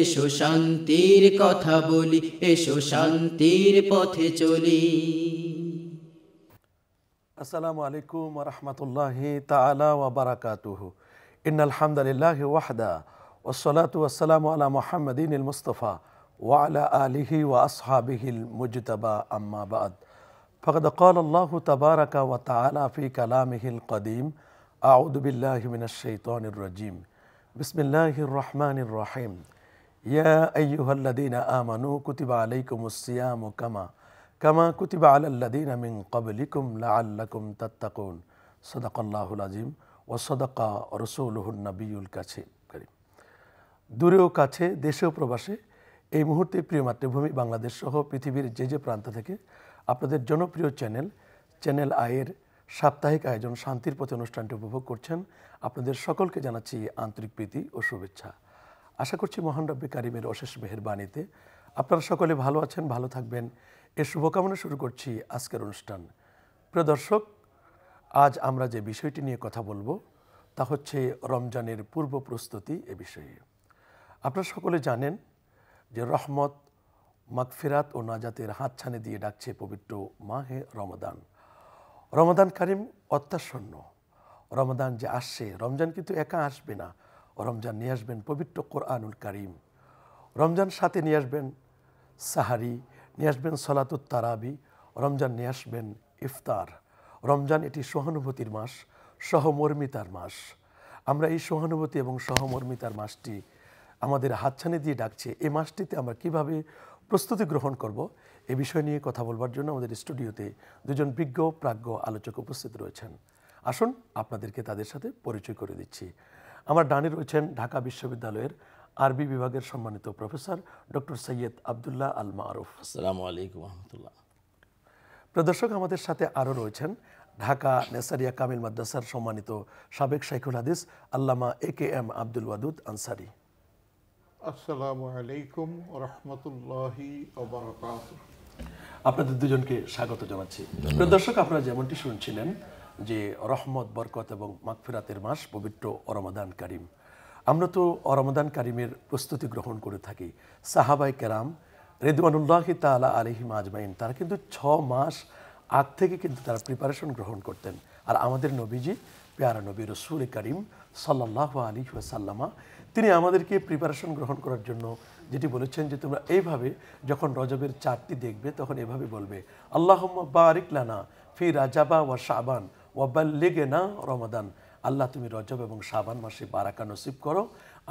এসো শান্তির কথা বলি এসো শান্তির পথে চলি আসসালামু আলাইকুম রহমতুল্লাহি তালা ওবরাকাতুহ ইন আলহামদুলিল্লাহ ওয়াহদা ওসলাত ওসালাম আলা মোহাম্মদিন মুস্তফা ওয়ালা আলিহি ওয়া আসহাবিহিল মুজতবা আম্মাবাদ فقد قال الله تبارك وتعالى في كلامه القديم أعوذ بالله من الشيطان الرجيم بسم الله الرحمن الرحيم ইয়া আইয়ুহাল্লাদিনা আমানু কুতিবা আলাইকুমুস সিয়ামু কামা কামা কুতিবা আলাল্লাদিনা মিন ক্বাবলিকুম লাআল্লাকুম তাত্তাকুন সাদাকাল্লাহুল আজিম ও সদাকা রসৌলহুল নবীল কাছে করিম দূরেও কাছে দেশেও প্রবাসে এই মুহূর্তে প্রিয় মাতৃভূমি বাংলাদেশ সহ পৃথিবীর যে যে প্রান্ত থেকে আপনাদের জনপ্রিয় চ্যানেল চ্যানেল আয়ের সাপ্তাহিক আয়োজন শান্তির পথে অনুষ্ঠানটি উপভোগ করছেন আপনাদের সকলকে জানাচ্ছি আন্তরিক প্রীতি ও শুভেচ্ছা আশা করছি মহান রব্বে কারিমের অশেষ মেহেরবানিতে আপনারা সকলে ভালো আছেন ভালো থাকবেন এ শুভকামনা শুরু করছি আজকের অনুষ্ঠান প্রিয় দর্শক আজ আমরা যে বিষয়টি নিয়ে কথা বলবো তা হচ্ছে রমজানের পূর্ব প্রস্তুতি এ বিষয়ে আপনারা সকলে জানেন যে রহমত মাকফিরাত ও নাজাতের ছানে দিয়ে ডাকছে পবিত্র মাহে রমদান রমদান কারিম অত্যাসন্ন রমদান যে আসছে রমজান কিন্তু একা আসবে না রমজান নিয়ে আসবেন পবিত্র কোরআনুল করিম রমজান সাথে নিয়ে আসবেন সাহারি নিয়ে আসবেন সলাতুত তারাবি রমজান নিয়ে আসবেন ইফতার রমজান এটি সহানুভূতির মাস সহমর্মিতার মাস আমরা এই সহানুভূতি এবং সহমর্মিতার মাসটি আমাদের হাতছানি দিয়ে ডাকছে এই মাসটিতে আমরা কিভাবে প্রস্তুতি গ্রহণ করব এ বিষয় নিয়ে কথা বলবার জন্য আমাদের স্টুডিওতে দুজন বিজ্ঞ প্রাজ্ঞ আলোচক উপস্থিত রয়েছেন আসুন আপনাদেরকে তাদের সাথে পরিচয় করে দিচ্ছি আমার ডানে রয়েছেন ঢাকা বিশ্ববিদ্যালয়ের আরবি বিভাগের সম্মানিত প্রফেসর ডক্টর সৈয়দ আবদুল্লাহ আল মারুফ আসসালাম আলাইকুম রহমতুল্লাহ প্রদর্শক আমাদের সাথে আরও রয়েছেন ঢাকা নেসারিয়া কামিল মাদ্রাসার সম্মানিত সাবেক শাইখুল হাদিস আল্লামা A K M Abdul Wadud Ansari আসসালামু আলাইকুম রহমতুল্লাহি আপনাদের দুজনকে স্বাগত জানাচ্ছি দর্শক আপনারা যেমনটি শুনছিলেন যে রহমত বরকত এবং মাগফিরাতের মাস পবিত্র অরমাদান কারিম আমরা তো অরমাদান কারিমের প্রস্তুতি গ্রহণ করে থাকি সাহাবাই কেরাম রেদুয়ানুল্লাহ তালা আলহিম আজমাইন তারা কিন্তু ছ মাস আগ থেকে কিন্তু তারা প্রিপারেশন গ্রহণ করতেন আর আমাদের নবীজি পেয়ারা নবী রসুল করিম সাল্লাহ আলী সাল্লামা তিনি আমাদেরকে প্রিপারেশন গ্রহণ করার জন্য যেটি বলেছেন যে তোমরা এইভাবে যখন রজবের চারটি দেখবে তখন এভাবে বলবে আল্লাহ বারিক লানা ফি রাজাবা ওয়া শাবান ওয়াবাল লেগে না রমাদান আল্লাহ তুমি রজব এবং সাবান মাসে বারাকা নসিব করো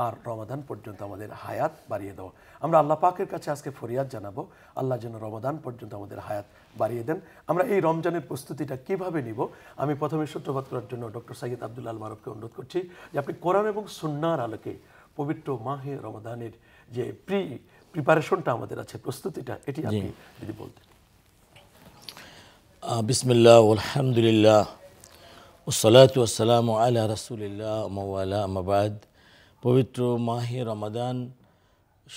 আর রমাদান পর্যন্ত আমাদের হায়াত বাড়িয়ে দাও আমরা আল্লাহ পাকের কাছে আজকে ফরিয়াদ জানাবো আল্লাহ যেন রমাদান পর্যন্ত আমাদের হায়াত বাড়িয়ে দেন আমরা এই রমজানের প্রস্তুতিটা কিভাবে নিব আমি প্রথমে সূত্রপাত করার জন্য ডক্টর সাইদ আবদুল্লাহ মারফকে অনুরোধ করছি যে আপনি কোরআন এবং সুন্নার আলোকে পবিত্র মাহে রমাদানের যে প্রি প্রিপারেশনটা আমাদের আছে প্রস্তুতিটা এটি আপনি যদি বলতেন বিসমিল্লাহ আলহামদুলিল্লাহ ওসলাত আল্লাহ আলা রসুলিল্লাহ মওয়ালা আমাবাদ পবিত্র মাহে রমাদান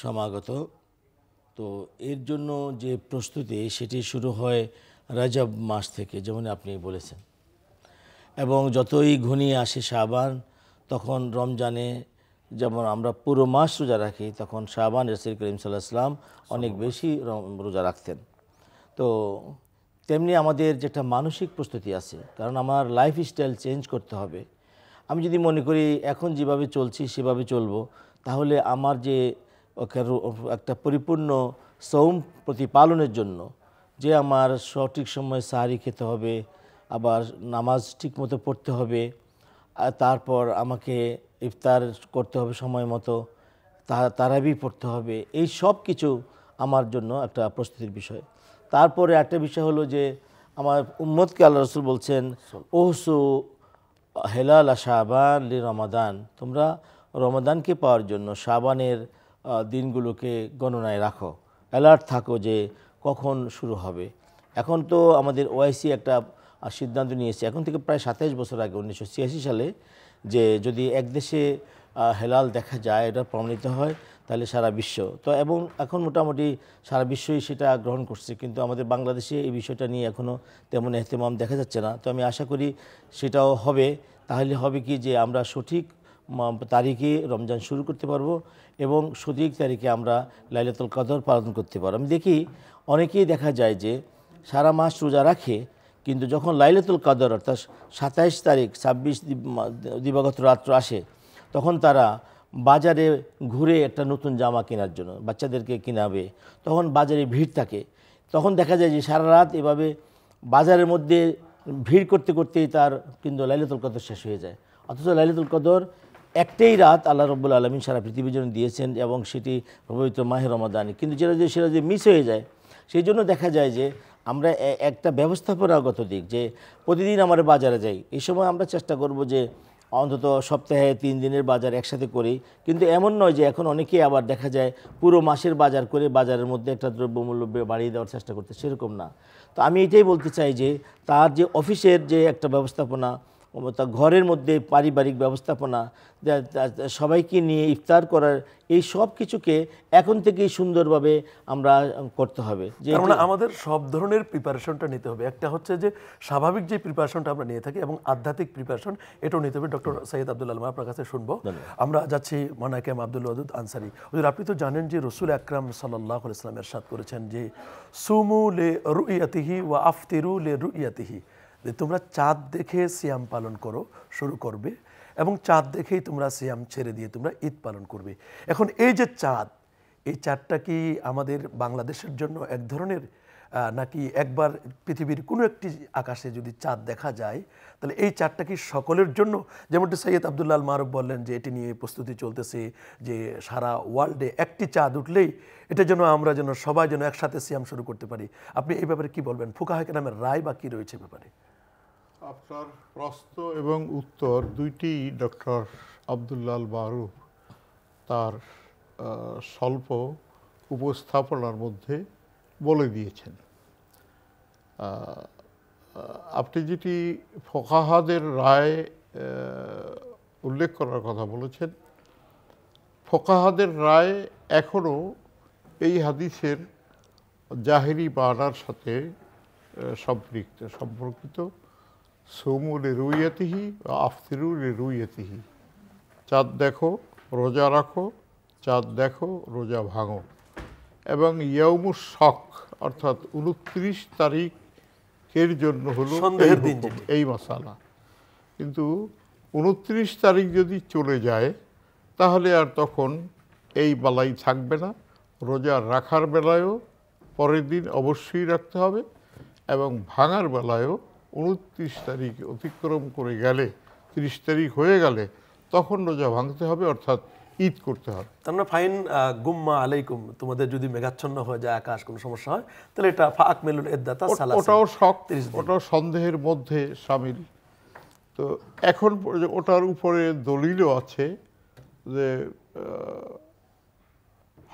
সমাগত তো এর জন্য যে প্রস্তুতি সেটি শুরু হয় রাজাব মাস থেকে যেমন আপনি বলেছেন এবং যতই ঘনিয়ে আসে সাবান তখন রমজানে যেমন আমরা পুরো মাস রোজা রাখি তখন শাহবান রসির করিম সাল্লাহ ইসলাম অনেক বেশি রোজা রাখতেন তো তেমনি আমাদের যেটা মানসিক প্রস্তুতি আছে কারণ আমার লাইফ স্টাইল চেঞ্জ করতে হবে আমি যদি মনে করি এখন যেভাবে চলছি সেভাবে চলবো তাহলে আমার যে একটা পরিপূর্ণ সৌম প্রতিপালনের জন্য যে আমার সঠিক সময় সাহারি খেতে হবে আবার নামাজ ঠিক মতো পড়তে হবে তারপর আমাকে ইফতার করতে হবে সময় মতো তারাবি পড়তে হবে এই সব কিছু আমার জন্য একটা প্রস্তুতির বিষয় তারপরে একটা বিষয় হলো যে আমার উম্মদকে আল্লাহ রসুল বলছেন ওহসু হেলাল শাহবান লি রমাদান তোমরা রমাদানকে পাওয়ার জন্য শাবানের দিনগুলোকে গণনায় রাখো অ্যালার্ট থাকো যে কখন শুরু হবে এখন তো আমাদের ওআইসি একটা সিদ্ধান্ত নিয়েছে এখন থেকে প্রায় সাতাইশ বছর আগে উনিশশো সালে যে যদি এক দেশে হেলাল দেখা যায় এটা প্রমাণিত হয় তাহলে সারা বিশ্ব তো এবং এখন মোটামুটি সারা বিশ্বই সেটা গ্রহণ করছে কিন্তু আমাদের বাংলাদেশে এই বিষয়টা নিয়ে এখনও তেমন এহতেমাম দেখা যাচ্ছে না তো আমি আশা করি সেটাও হবে তাহলে হবে কি যে আমরা সঠিক তারিখে রমজান শুরু করতে পারবো এবং সঠিক তারিখে আমরা লাইলাতুল কদর পালন করতে পারবো আমি দেখি অনেকেই দেখা যায় যে সারা মাস রোজা রাখে কিন্তু যখন লাইলাতুল কাদর অর্থাৎ সাতাইশ তারিখ ছাব্বিশ দিবাগত রাত্র আসে তখন তারা বাজারে ঘুরে একটা নতুন জামা কেনার জন্য বাচ্চাদেরকে কিনাবে তখন বাজারে ভিড় থাকে তখন দেখা যায় যে সারা রাত এভাবে বাজারের মধ্যে ভিড় করতে করতেই তার কিন্তু লাইলাতুল কদর শেষ হয়ে যায় অথচ লাইলাতুল কদর একটাই রাত আল্লাহ রব্বুল আলমিন সারা পৃথিবীর জন্য দিয়েছেন এবং সেটি প্রভাবিত মাহের রমাদানি কিন্তু যেটা যে সেটা যে মিস হয়ে যায় সেই জন্য দেখা যায় যে আমরা একটা ব্যবস্থাপনাগত দিক যে প্রতিদিন আমরা বাজারে যাই এই সময় আমরা চেষ্টা করব যে অন্তত সপ্তাহে তিন দিনের বাজার একসাথে করি কিন্তু এমন নয় যে এখন অনেকেই আবার দেখা যায় পুরো মাসের বাজার করে বাজারের মধ্যে একটা দ্রব্যমূল্য বাড়িয়ে দেওয়ার চেষ্টা করতে সেরকম না তো আমি এটাই বলতে চাই যে তার যে অফিসের যে একটা ব্যবস্থাপনা তা ঘরের মধ্যে পারিবারিক ব্যবস্থাপনা সবাইকে নিয়ে ইফতার করার এই সব কিছুকে এখন থেকেই সুন্দরভাবে আমরা করতে হবে যে মানে আমাদের সব ধরনের প্রিপারেশনটা নিতে হবে একটা হচ্ছে যে স্বাভাবিক যে প্রিপারেশনটা আমরা নিয়ে থাকি এবং আধ্যাত্মিক প্রিপারেশন এটাও নিতে হবে ডক্টর সৈয়দ আব্দুল আলম আপনার কাছে শুনবো আমরা যাচ্ছি মানাকেম আব্দুল ওয়াদুদ আনসারি আপনি তো জানেন যে রসুল আকরাম সাল্লাহ ইসলামের সাদ করেছেন যে সুমু লে রুইয়াতিহি ওয়া আফতিরু লে রুইয়াতিহি যে তোমরা চাঁদ দেখে সিয়াম পালন করো শুরু করবে এবং চাঁদ দেখেই তোমরা সিয়াম ছেড়ে দিয়ে তোমরা ঈদ পালন করবে এখন এই যে চাঁদ এই চাঁদটা কি আমাদের বাংলাদেশের জন্য এক ধরনের নাকি একবার পৃথিবীর কোনো একটি আকাশে যদি চাঁদ দেখা যায় তাহলে এই চাঁদটা কি সকলের জন্য যেমনটি সৈয়দ আবদুল্লাহ মারুফ বললেন যে এটি নিয়ে প্রস্তুতি চলতেছে যে সারা ওয়ার্ল্ডে একটি চাঁদ উঠলেই এটা যেন আমরা যেন সবাই যেন একসাথে সিয়াম শুরু করতে পারি আপনি এই ব্যাপারে কি বলবেন ফুকাহাকে নামের রায় বা কী রয়েছে ব্যাপারে আপনার প্রশ্ন এবং উত্তর দুইটি ডক্টর আবদুল্লাল মারুফ তার স্বল্প উপস্থাপনার মধ্যে বলে দিয়েছেন আপনি যেটি ফোকাহাদের রায় উল্লেখ করার কথা বলেছেন ফোকাহাদের রায় এখনও এই হাদিসের জাহেরি বানার সাথে সম্পৃক্ত সম্পর্কিত সুমু রেরুইয়তিহি আফতিরু রেরুইয়তিহি চাঁদ দেখো রোজা রাখো চাঁদ দেখো রোজা ভাঙো এবং ইয়াউমু শখ অর্থাৎ উনত্রিশ তারিখের জন্য হলো এই মশালা কিন্তু উনত্রিশ তারিখ যদি চলে যায় তাহলে আর তখন এই বালাই থাকবে না রোজা রাখার বেলায়ও পরের দিন অবশ্যই রাখতে হবে এবং ভাঙার বেলায়ও উনত্রিশ তারিখ অতিক্রম করে গেলে তিরিশ তারিখ হয়ে গেলে তখন রোজা ভাঙতে হবে অর্থাৎ ঈদ করতে হবে তার মানে ফাইন গুম্মা আলাইকুম তোমাদের যদি মেঘাচ্ছন্ন হয়ে যায় আকাশ কোনো সমস্যা হয় তাহলে এটা ফাঁক মেলুল এদাতা ওটাও শখ ওটাও সন্দেহের মধ্যে সামিল তো এখন ওটার উপরে দলিলও আছে যে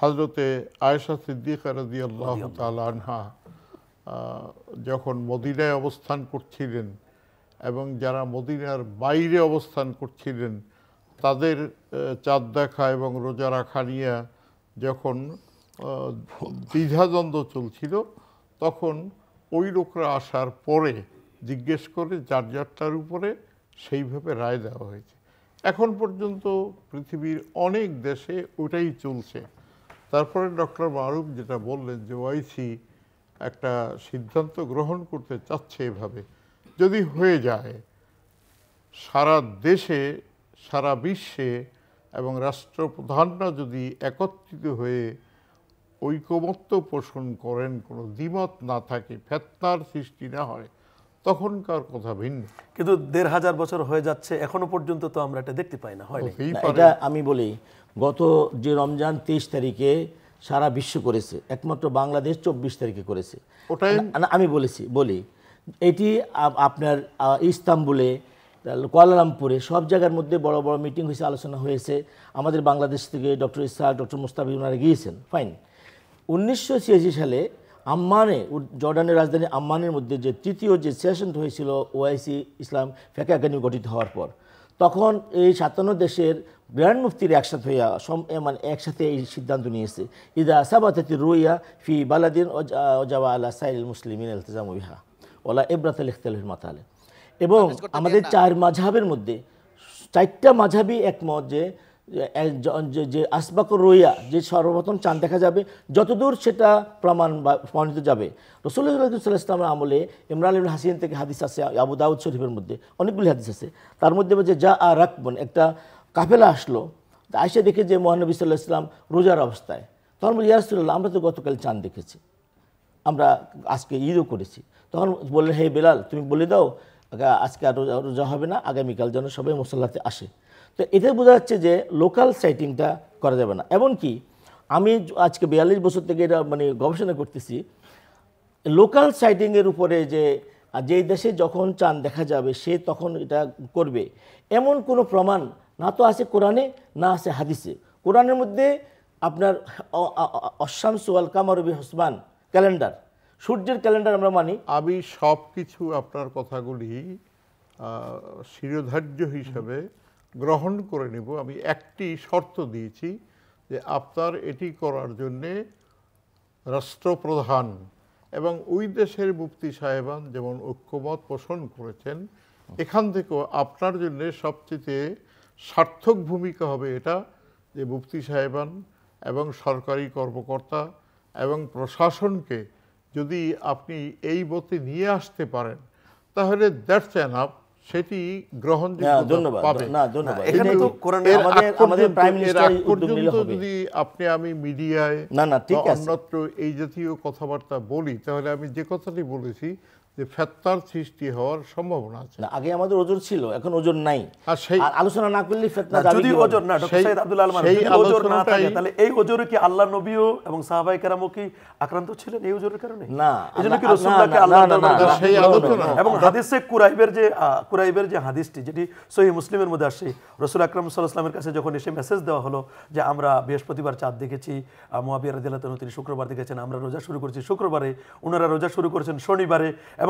হজরতে আয়েশা সিদ্দিকার রাজি তালা আনহা যখন মদিনায় অবস্থান করছিলেন এবং যারা মদিনার বাইরে অবস্থান করছিলেন তাদের চাঁদ দেখা এবং রোজা রাখা নিয়ে যখন দ্বিধাদ্বন্দ্ব চলছিল তখন ওই লোকরা আসার পরে জিজ্ঞেস করে যার যারটার উপরে সেইভাবে রায় দেওয়া হয়েছে এখন পর্যন্ত পৃথিবীর অনেক দেশে ওটাই চলছে তারপরে ডক্টর মারুফ যেটা বললেন যে ওয়াইসি একটা সিদ্ধান্ত গ্রহণ করতে চাচ্ছে এভাবে যদি হয়ে যায় সারা দেশে সারা বিশ্বে এবং রাষ্ট্রপ্রধানরা যদি একত্রিত হয়ে ঐকমত্য পোষণ করেন কোনো দ্বিমত না থাকে ফেতনার সৃষ্টি না হয় তখনকার কথা ভিন্ন কিন্তু দেড় হাজার বছর হয়ে যাচ্ছে এখনো পর্যন্ত তো আমরা এটা দেখতে পাই না হয় আমি বলি গত যে রমজান তেইশ তারিখে সারা বিশ্ব করেছে একমাত্র বাংলাদেশ চব্বিশ তারিখে করেছে আমি বলেছি বলি এটি আপনার ইস্তাম্বুলে কোয়ালালামপুরে সব জায়গার মধ্যে বড় বড় মিটিং হয়েছে আলোচনা হয়েছে আমাদের বাংলাদেশ থেকে ডক্টর ইসা ডক্টর মুস্তাফি ওনারা গিয়েছেন ফাইন উনিশশো সালে আম্মানে জর্ডানের রাজধানী আম্মানের মধ্যে যে তৃতীয় যে সেশন হয়েছিল ওআইসি ইসলাম ফ্যাকে একাডেমি গঠিত হওয়ার পর তখন এই সাতান্ন দেশের গ্র্যান্ড মুফতির একসাথে হইয়া মানে একসাথে এই সিদ্ধান্ত নিয়েছে ইদা সাবাতি রুইয়া ফি বালাদিন ওজাওয়া আলা সাইল মুসলিমিন আলতজাম ইহা ওলা ইব্রাত আল ইখতালের মাতালে এবং আমাদের চার মাঝহাবের মধ্যে চারটা মাঝহাবই একমত যে যে আসবাক রইয়া যে সর্বপ্রথম চাঁদ দেখা যাবে যতদূর সেটা প্রমাণ বা প্রমাণিত যাবে রসুল্লাহ ইসলামের আমলে ইমরান ইবুল হাসিন থেকে হাদিস আছে আবু দাউদ শরীফের মধ্যে অনেকগুলি হাদিস আছে তার মধ্যে যে যা আর রাকবন একটা কাফেলা আসলো আসে দেখে যে মহানবী সাল্লাহ ইসলাম রোজার অবস্থায় তখন বলি ইয়ারসুল্লাহ আমরা তো গতকাল চাঁদ দেখেছি আমরা আজকে ঈদও করেছি তখন বললেন হে বেলাল তুমি বলে দাও আজকে আর রোজা রোজা হবে না আগামীকাল যেন সবাই মশাল্লাতে আসে তো এটা বোঝা যাচ্ছে যে লোকাল সাইটিংটা করা যাবে না এমনকি আমি আজকে বিয়াল্লিশ বছর থেকে এটা মানে গবেষণা করতেছি লোকাল সাইটিংয়ের উপরে যে যেই দেশে যখন চান দেখা যাবে সে তখন এটা করবে এমন কোনো প্রমাণ না তো আছে কোরআনে না আছে হাদিসে কোরআনের মধ্যে আপনার অশামস ওয়াল কামারবি হোসমান ক্যালেন্ডার সূর্যের ক্যালেন্ডার আমরা মানি আমি সব কিছু আপনার কথাগুলি শিরোধার্য হিসাবে গ্রহণ করে নেব আমি একটি শর্ত দিয়েছি যে আপনার এটি করার জন্যে রাষ্ট্রপ্রধান এবং ওই দেশের মুফতি সাহেবান যেমন ঐক্যমত পোষণ করেছেন এখান থেকেও আপনার জন্য সবচেয়ে সার্থক ভূমিকা হবে এটা যে মুফতি সাহেবান এবং সরকারি কর্মকর্তা এবং প্রশাসনকে যদি আপনি এই মতে নিয়ে আসতে পারেন তাহলে দ্যাটস অ্যানাফ সেটি যদি আমি মিডিয়ায় না এই জাতীয় কথাবার্তা বলি তাহলে আমি যে কথাটি বলেছি যে সৃষ্টি হওয়ার সম্ভাবনা আছে আগে আমাদের ওজন ছিল এখন ওজন নাই আর সেই আলোচনা না করলে যদি ওজন না ডক্টর সাইদ আব্দুল আলমান ওজন না থাকে তাহলে এই ওজনে কি আল্লাহ নবীও এবং সাহাবাই কেরামও কি আক্রান্ত ছিলেন এই ওজনের কারণে না এজন্য কি আল্লাহ সেই আলোচনা এবং হাদিসে কুরাইবের যে কুরাইবের যে হাদিসটি যেটি সহি মুসলিমের মধ্যে আসে রসুল আকরাম সাল্লাল্লাহু আলাইহি কাছে যখন এসে মেসেজ দেওয়া হলো যে আমরা বৃহস্পতিবার চাঁদ দেখেছি মুয়াবিয়া রাদিয়াল্লাহু তিনি শুক্রবার দেখেছেন আমরা রোজা শুরু করেছি শুক্রবারে ওনারা রোজা শুরু করেছেন শনিবারে এবং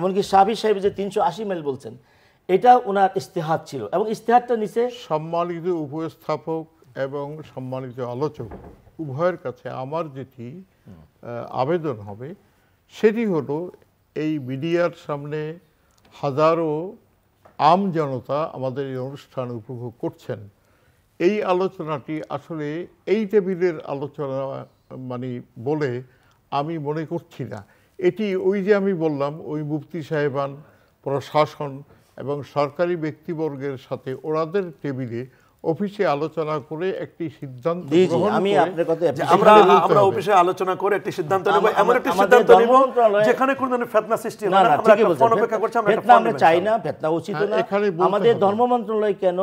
এমনকি শাহি সাহেব যে তিনশো আশি মাইল বলছেন এটা ওনার ইস্তেহার ছিল এবং ইস্তেহারটা নিচে সম্মানিত উপস্থাপক এবং সম্মানিত আলোচক উভয়ের কাছে আমার যেটি আবেদন হবে সেটি হলো এই মিডিয়ার সামনে হাজারো আম জনতা আমাদের এই অনুষ্ঠান উপভোগ করছেন এই আলোচনাটি আসলে এই টেবিলের আলোচনা মানে বলে আমি মনে করছি না এটি ওই যে আমি বললাম ওই মুফতি সাহেবান প্রশাসন এবং সরকারি ব্যক্তিবর্গের সাথে ওরাদের টেবিলে অফিসে আলোচনা করে একটি সিদ্ধান্ত আমি আমরা আমরা অফিসে আলোচনা করে একটি সিদ্ধান্ত নেব এমন একটি সিদ্ধান্ত নেব যেখানে কোনো ধরনের ফিতনা সৃষ্টি হয় না আমরা একটা ফোন অপেক্ষা করছি আমরা ফিতনা আমরা চাই না ফিতনা উচিত হ্যাঁ, না আমাদের ধর্ম মন্ত্রণালয় কেন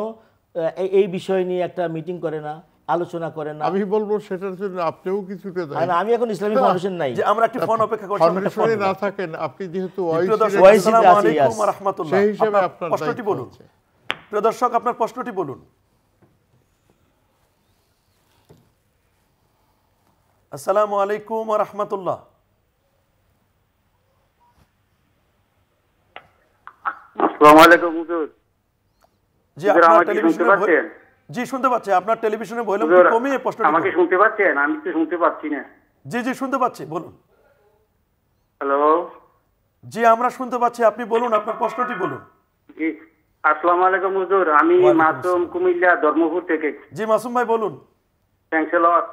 এই বিষয় নিয়ে একটা মিটিং করে না আলোচনা করেন আমি বলবো সেটার জন্য আপনিও কিছুতে দায়ী আমি এখন ইসলামিক ফাউন্ডেশন নাই যে আমরা একটা ফোন অপেক্ষা করছি আপনি শুনে না থাকেন আপনি যেহেতু ওয়াইসিতে আছেন ওয়া রাহমাতুল্লাহ সেই হিসেবে আপনার প্রশ্নটি বলুন প্রিয় দর্শক আপনার প্রশ্নটি বলুন আসসালামু আলাইকুম ওয়া রাহমাতুল্লাহ আসসালামু আলাইকুম হুজুর জি আপনি টেলিভিশনে জি শুনতে পাচ্ছি আপনার টেলিভিশনে ভলিউম কমিয়ে প্রশ্ন আমাকে শুনতে পাচ্ছেন আমি তো শুনতে পাচ্ছি না জি জি শুনতে পাচ্ছি বলুন হ্যালো জি আমরা শুনতে পাচ্ছি আপনি বলুন আপনার প্রশ্নটি বলুন আসসালামু আলাইকুম হুজুর আমি মাসুম কুমিল্লা ধর্মপুর থেকে জি মাসুম ভাই বলুন থ্যাংকস এ লট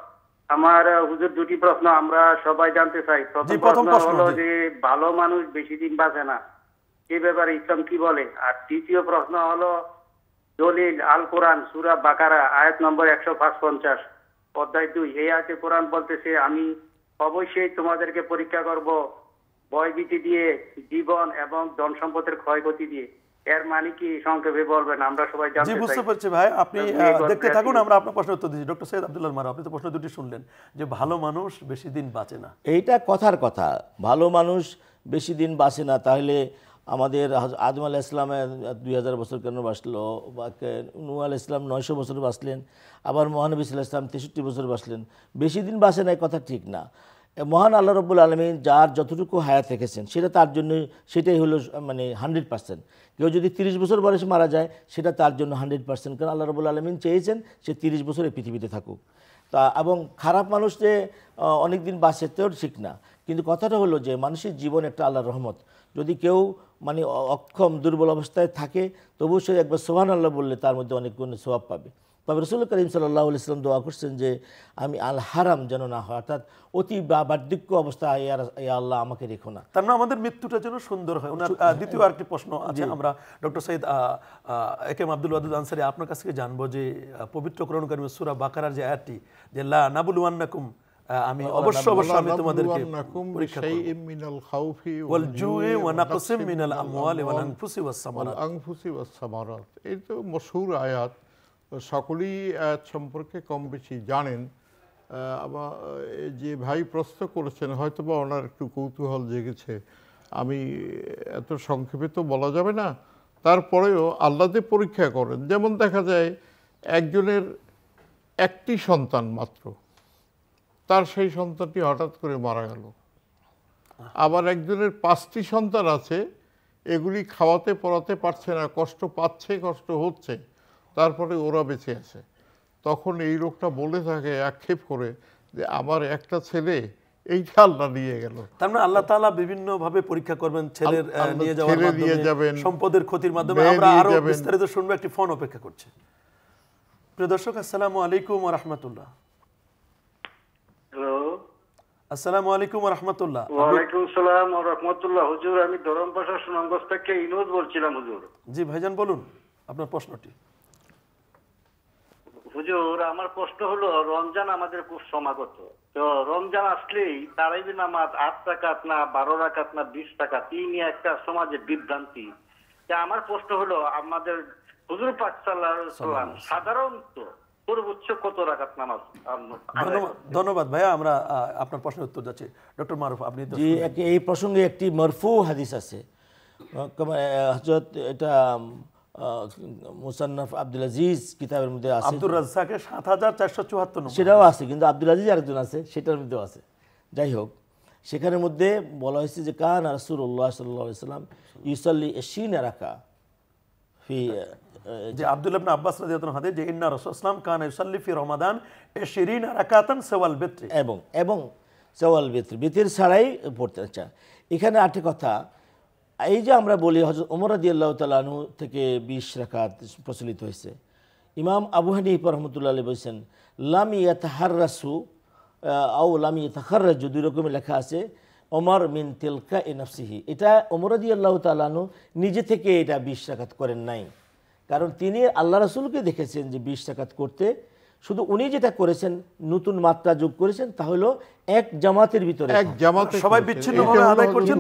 আমার হুজুর দুটি প্রশ্ন আমরা সবাই জানতে চাই প্রথম প্রশ্ন হলো যে ভালো মানুষ বেশি দিন বাঁচে না এ ব্যাপারে ইসলাম কি বলে আর দ্বিতীয় প্রশ্ন হলো দলিল আল কোরআন সুরা বাকারা আয়াত নম্বর একশো পঞ্চাশ অধ্যায় দুই এই আছে কোরআন বলতেছে আমি অবশ্যই তোমাদেরকে পরীক্ষা করব ভয়ভীতি দিয়ে জীবন এবং ধন সম্পদের ক্ষয়ক্ষতি দিয়ে এর মানে কি সংক্ষেপে বলবেন আমরা সবাই বুঝতে পারছি ভাই আপনি দেখতে থাকুন আমরা আপনার প্রশ্নের উত্তর দিচ্ছি ডক্টর সৈয়দ আব্দুল্লাহ মারা আপনি তো প্রশ্ন দুটি শুনলেন যে ভালো মানুষ বেশি দিন বাঁচে না এইটা কথার কথা ভালো মানুষ বেশি দিন বাঁচে না তাহলে আমাদের আদম আল ইসলামের দুই হাজার বছর কেন বাঁচলো বা নু আল ইসলাম নয়শো বছর বাঁচলেন আবার মহানবী সাল ইসলাম তেষট্টি বছর বাঁচলেন বেশি দিন বাঁচে না কথা ঠিক না মহান আল্লাহ রব্বুল আলমী যার যতটুকু হায়াত রেখেছেন সেটা তার জন্য সেটাই হলো মানে হান্ড্রেড পার্সেন্ট কেউ যদি তিরিশ বছর বয়সে মারা যায় সেটা তার জন্য হান্ড্রেড পার্সেন্ট কারণ আল্লাহ রবুল আলমিন চেয়েছেন সে তিরিশ বছরে পৃথিবীতে থাকুক তা এবং খারাপ মানুষ যে অনেক দিন বাঁচে তেও ঠিক না কিন্তু কথাটা হলো যে মানুষের জীবন একটা আল্লাহর রহমত যদি কেউ মানে অক্ষম দুর্বল অবস্থায় থাকে তবু সে একবার সোহান আল্লাহ বললে তার মধ্যে অনেক গুণ স্বভাব পাবে তবে রসুল করিম সাল্লাহ ইসলাম দোয়া করছেন যে আমি আল হারাম যেন না হয় অর্থাৎ অতি বার্ধক্য অবস্থা আল্লাহ আমাকে রেখো না তার মানে আমাদের মৃত্যুটা যেন সুন্দর হয় ওনার দ্বিতীয় হ্যাঁ। আরেকটি প্রশ্ন আছে আমরা ডক্টর সৈয়দ এম আব্দুল ওয়াদুদ আনসারি আপনার কাছ থেকে জানবো যে পবিত্র সুরা বাকারার যে আয়াতটি যে লা নাবুল ওয়ান্নাকুম আমি অবশ্য অবশ্য আমি তোমাদেরকে পরীক্ষা করব মিনাল খাউফি ওয়াল আনফুসি ওয়াস সামারাত আনফুসি ওয়াস সামারাত এই তো মশহুর আয়াত সকলেই আয়াত সম্পর্কে কম বেশি জানেন আমার যে ভাই প্রশ্ন করেছেন হয়তো বা ওনার একটু কৌতূহল জেগেছে আমি এত সংক্ষেপে তো বলা যাবে না তারপরেও আল্লাদে পরীক্ষা করেন যেমন দেখা যায় একজনের একটি সন্তান মাত্র তার সেই সন্তানটি হঠাৎ করে মারা গেল আবার একজনের পাঁচটি সন্তান আছে এগুলি খাওয়াতে পড়াতে পারছে না কষ্ট পাচ্ছে কষ্ট হচ্ছে তারপরে ওরা বেঁচে আছে তখন এই লোকটা বলে থাকে আক্ষেপ করে যে আমার একটা ছেলে এই আল্লাহ নিয়ে গেল তার মানে আল্লাহ তালা বিভিন্ন ভাবে পরীক্ষা করবেন ছেলের নিয়ে যাওয়ার মাধ্যমে সম্পদের ক্ষতির মাধ্যমে আমরা আরো বিস্তারিত শুনবো একটি ফোন অপেক্ষা করছে প্রিয় দর্শক আসসালামু আলাইকুম ওয়া আসসালামু আলাইকুম সালাম হুজুর আমি ধরমপাশা সুনামগঞ্জ থেকে ইনোদ বলছিলাম হুজুর জি ভাইজান বলুন আপনার প্রশ্নটি হুজুর আমার প্রশ্ন হলো রমজান আমাদের খুব সমাগত তো রমজান আসলেই তারাইবি নামাজ আট টাকাত না বারো রাকাত না বিশ টাকা তিনি একটা সমাজে বিভ্রান্তি তা আমার প্রশ্ন হলো আমাদের হুজুর পাক সাধারণত কিতাবের মধ্যে আছে সাত হাজার চারশো চুয়াত্তর সেটাও আছে কিন্তু আব্দুল আজিজ আরেকজন আছে সেটার মধ্যেও আছে যাই হোক সেখানের মধ্যে বলা হয়েছে যে কান আর সাল্লাহ সাল্লাম ইউসাল্লি এশিন রাখা ফি যে আব্দুল ইবনে আব্বাস রাদিয়াল্লাহু হাদিস যে ইন্না রাসূল কান ইউসাল্লি ফি রমাদান 20 রাকাতান সাওয়াল বিত্রি এবং এবং সওয়াল বিত্রি বিতির ছাড়াই পড়তে আচ্ছা এখানে আটটি কথা এই যে আমরা বলি হজরত ওমর রাদিয়াল্লাহু আল্লাহ তালু থেকে বিশ রাকাত প্রচলিত হয়েছে ইমাম আবু হানিফা রহমতুল্লাহ আলী বলছেন লামি রাসু আও লামি রাজু দুই রকমের লেখা আছে অমর মিন তিলকা ইনাফসিহি এটা অমরদি আল্লাহ তালানু নিজে থেকে এটা বিশ করেন নাই কারণ তিনি আল্লাহ রসুলকে দেখেছেন যে বিশ করতে শুধু উনি যেটা করেছেন নতুন মাত্রা যোগ করেছেন তা হলো এক জামাতের ভিতরে এক জামাত সবাই বিচ্ছিন্ন আদায় করছেন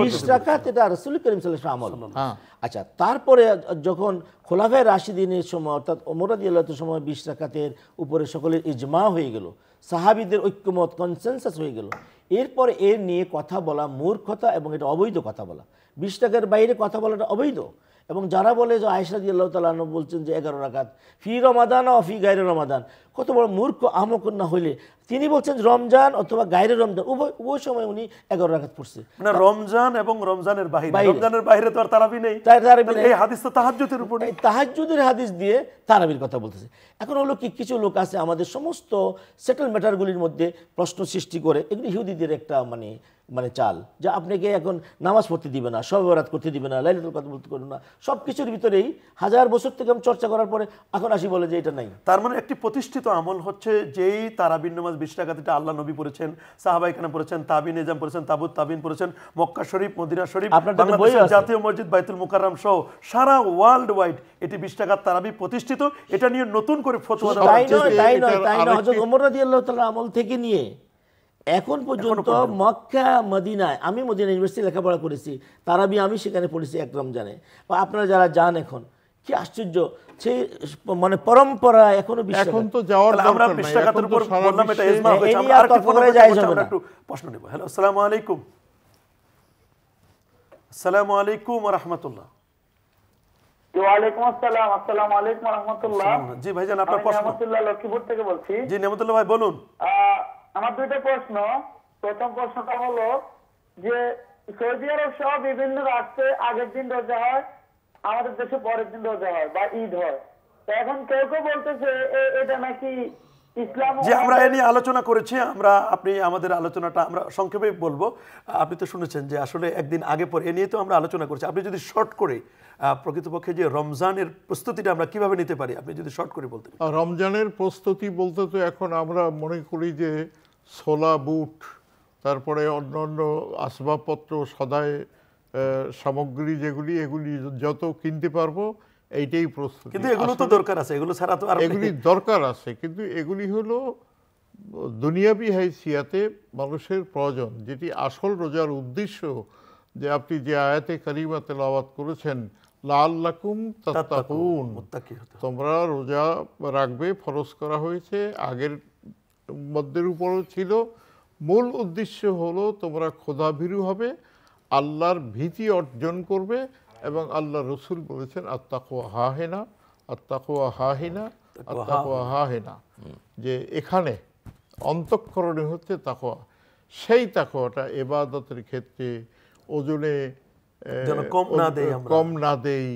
20 টাকা এটা রাসূল করিম সাল্লাহ আমল হ্যাঁ। আচ্ছা তারপরে যখন খোলাফায়ে রাশিদিনের সময় অর্থাৎ ওমরাদি আল্লাহর সময় বিশ টাকাতের উপরে সকলের ইজমা হয়ে গেল সাহাবীদের ঐক্যমত কনসেনসাস হয়ে গেল এরপর এর নিয়ে কথা বলা মূর্খতা এবং এটা অবৈধ কথা বলা বিশ টাকার বাইরে কথা বলাটা অবৈধ এবং যারা বলে যে আয়সা আল্লাহ তালাহ বলছেন যে এগারো রাখাত ফি রমাদান ও ফি রমাদান কত বড় মূর্খ আমক না হইলে তিনি বলছেন রমজান অথবা গায়ের রমজান উভয় উভয় সময় উনি এগারো রাখাত পড়ছে না রমজান এবং রমজানের বাইরে রমজানের বাহিরে তো আর তারাবি নেই তাই তারাবি এই হাদিস তো তাহাজ্জুদের উপর নেই তাহাজ্জুদের হাদিস দিয়ে তারাবির কথা বলতেছে এখন হলো কি কিছু লোক আছে আমাদের সমস্ত সেটেল ম্যাটারগুলির মধ্যে প্রশ্ন সৃষ্টি করে এগুলি হিউদিদের একটা মানে মানে চাল যে আপনাকে এখন নামাজ পড়তে দিবে না সবরাত করতে দিবে না লাইলাতুল কথা বলতে করবে না সব কিছুর ভিতরেই হাজার বছর থেকে আমি চর্চা করার পরে এখন আসি বলে যে এটা নাই তার মানে একটি প্রতিষ্ঠিত পরিচিত আমল হচ্ছে যেই তারাবিন নামাজ বিশ টাকা টাকাতিটা আল্লাহ নবী পড়েছেন সাহাবাই কেনা পড়েছেন তাবিন এজাম পড়েছেন তাবুত তাবিন পড়েছেন মক্কা শরীফ মদিনা শরীফ জাতীয় মসজিদ বাইতুল মুকারাম সহ সারা ওয়ার্ল্ড ওয়াইড এটি বিশ টাকার তারাবি প্রতিষ্ঠিত এটা নিয়ে নতুন করে ফতোয়া দেওয়া হচ্ছে আমল থেকে নিয়ে এখন পর্যন্ত মক্কা মদিনায় আমি মদিনা ইউনিভার্সিটি লেখাপড়া করেছি তারাবি আমি সেখানে পড়েছি এক রমজানে বা আপনারা যারা যান এখন কি আশ্চর্য সেই মানে পরম্পরা এখনো এখন তো প্রশ্ন নেব হ্যালো আলাইকুম আলাইকুম বলছি জি ভাই বলুন আমার প্রশ্ন প্রথম প্রশ্নটা হলো যে বিভিন্ন আগের দিন রোজা হয় আমাদের দেশে পরের দিন রোজা হয় বা ঈদ হয় এখন কেউ কেউ বলতেছে এটা নাকি যে আমরা এ নিয়ে আলোচনা করেছি আমরা আপনি আমাদের আলোচনাটা আমরা সংক্ষেপে বলবো আপনি তো শুনেছেন যে আসলে একদিন আগে পরে এ নিয়ে তো আমরা আলোচনা করেছি আপনি যদি শর্ট করে প্রকৃতপক্ষে যে রমজানের প্রস্তুতিটা আমরা কিভাবে নিতে পারি আপনি যদি শর্ট করে বলতেন রমজানের প্রস্তুতি বলতে তো এখন আমরা মনে করি যে ছোলা বুট তারপরে অন্য অন্য আসবাবপত্র সদায় সামগ্রী যেগুলি এগুলি যত কিনতে পারবো এইটাই প্রস্তুত কিন্তু এগুলো তো দরকার আছে এগুলো ছাড়া তো আর এগুলি দরকার আছে কিন্তু এগুলি হলো দুনিয়াবি হাইসিয়াতে মানুষের প্রয়োজন যেটি আসল রোজার উদ্দেশ্য যে আপনি যে আয়াতে কারিমা তেলাওয়াত করেছেন লাল লাকুম তাত্তাকুন তোমরা রোজা রাখবে ফরজ করা হয়েছে আগের মধ্যের উপরও ছিল মূল উদ্দেশ্য হলো তোমরা ক্ষুধাভীরু হবে আল্লাহর অর্জন করবে এবং আল্লাহ রসুল বলেছেন আত্মাকুয়া হাহেনা আত্মাকুয়া হাহিনা আত্মাকুয়া হাহেনা যে এখানে অন্তঃকরণে হচ্ছে তাকোয়া সেই তাকোয়াটা এবাদতের ক্ষেত্রে ওজনে কম না দেই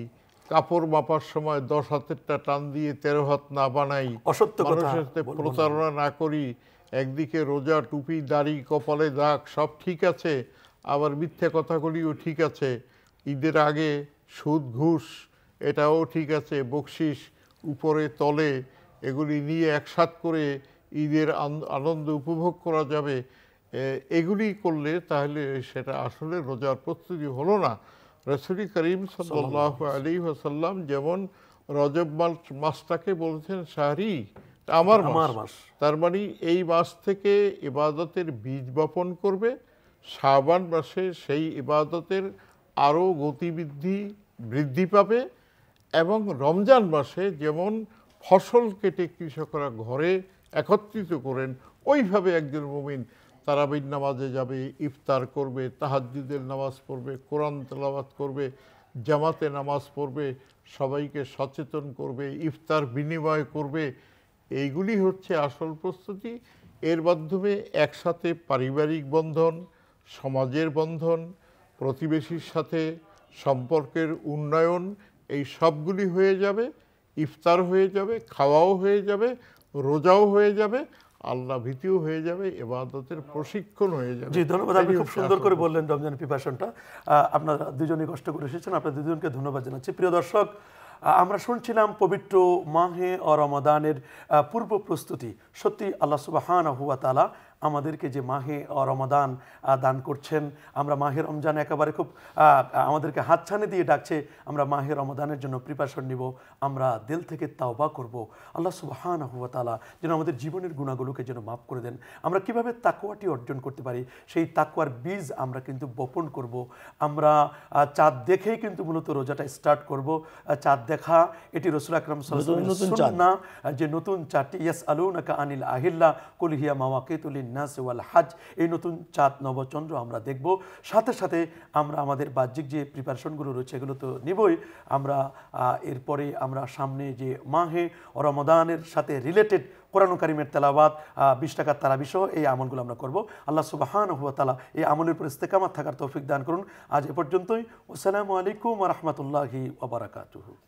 কাপড় মাপার সময় দশ হাতেরটা টান দিয়ে তেরো হাত না বানাই অসত্য মানুষের সাথে প্রতারণা না করি একদিকে রোজা টুপি দাড়ি কপালে দাগ সব ঠিক আছে আবার মিথ্যে কথাগুলিও ঠিক আছে ঈদের আগে সুদ ঘুষ এটাও ঠিক আছে বকশিস উপরে তলে এগুলি নিয়ে একসাথ করে ঈদের আনন্দ উপভোগ করা যাবে এগুলি করলে তাহলে সেটা আসলে রোজার প্রস্তুতি হলো না রসুল করিম সাল্লাহ আলী আসাল্লাম যেমন রজব মাস মাসটাকে বলছেন শাহরি আমার মাস তার মানে এই মাস থেকে ইবাদতের বীজ বপন করবে শাহবান মাসে সেই ইবাদতের আরও গতিবৃদ্ধি বৃদ্ধি পাবে এবং রমজান মাসে যেমন ফসল কেটে কৃষকরা ঘরে একত্রিত করেন ওইভাবে একজন মমিন তারাবির নামাজে যাবে ইফতার করবে তাহাজিদের নামাজ পড়বে কোরআন তেলাবাত করবে জামাতে নামাজ পড়বে সবাইকে সচেতন করবে ইফতার বিনিময় করবে এইগুলি হচ্ছে আসল প্রস্তুতি এর মাধ্যমে একসাথে পারিবারিক বন্ধন সমাজের বন্ধন প্রতিবেশীর সাথে সম্পর্কের উন্নয়ন এই সবগুলি হয়ে যাবে ইফতার হয়ে যাবে খাওয়াও হয়ে যাবে রোজাও হয়ে যাবে আল্লাহ ভীতিও হয়ে যাবে এবাদতের প্রশিক্ষণ হয়ে যাবে জি ধন্যবাদ আপনি খুব সুন্দর করে বললেন রমজান পিপাসনটা আপনারা দুজনই কষ্ট করে এসেছেন আপনার দুজনকে ধন্যবাদ জানাচ্ছি প্রিয় দর্শক আমরা শুনছিলাম পবিত্র মাহে ও রমাদানের পূর্ব প্রস্তুতি সত্যি আল্লাহ সুবাহান হুয়া তালা আমাদেরকে যে মাহে রমাদান দান করছেন আমরা মাহে রমজান একেবারে খুব আমাদেরকে হাতছানি দিয়ে ডাকছে আমরা মাহে রমাদানের জন্য প্রিপারেশন নিব আমরা দিল থেকে তাওবা করব আল্লাহ সুবাহান হুয়াতালা তালা যেন আমাদের জীবনের গুণাগুলোকে যেন মাফ করে দেন আমরা কিভাবে তাকুয়াটি অর্জন করতে পারি সেই তাকুয়ার বীজ আমরা কিন্তু বপন করব আমরা চাঁদ দেখেই কিন্তু মূলত রোজাটা স্টার্ট করব চাঁদ দেখা এটি রসুল আকরম সাল্লাহ যে নতুন চাঁদটি ইয়াস নাকা আনিল আহিল্লা কলিহিয়া মাওয়াকে তুলিন নাসে ওয়াল হাজ এই নতুন চাঁদ নবচন্দ্র আমরা দেখব সাথে সাথে আমরা আমাদের বাহ্যিক যে প্রিপারেশনগুলো রয়েছে এগুলো তো নেবই আমরা এরপরে আমরা সামনে যে মাহে রমদানের সাথে রিলেটেড কোরআন করিমের তেলাবাদ বিশ টাকার বিষয় এই আমলগুলো আমরা করব আল্লাহ সুবাহান তালা এই আমলের উপর ইস্তেকামাত থাকার তৌফিক দান করুন আজ এ পর্যন্তই আসসালামু আলাইকুম রহমতুল্লাহি ওবরাকাতুহু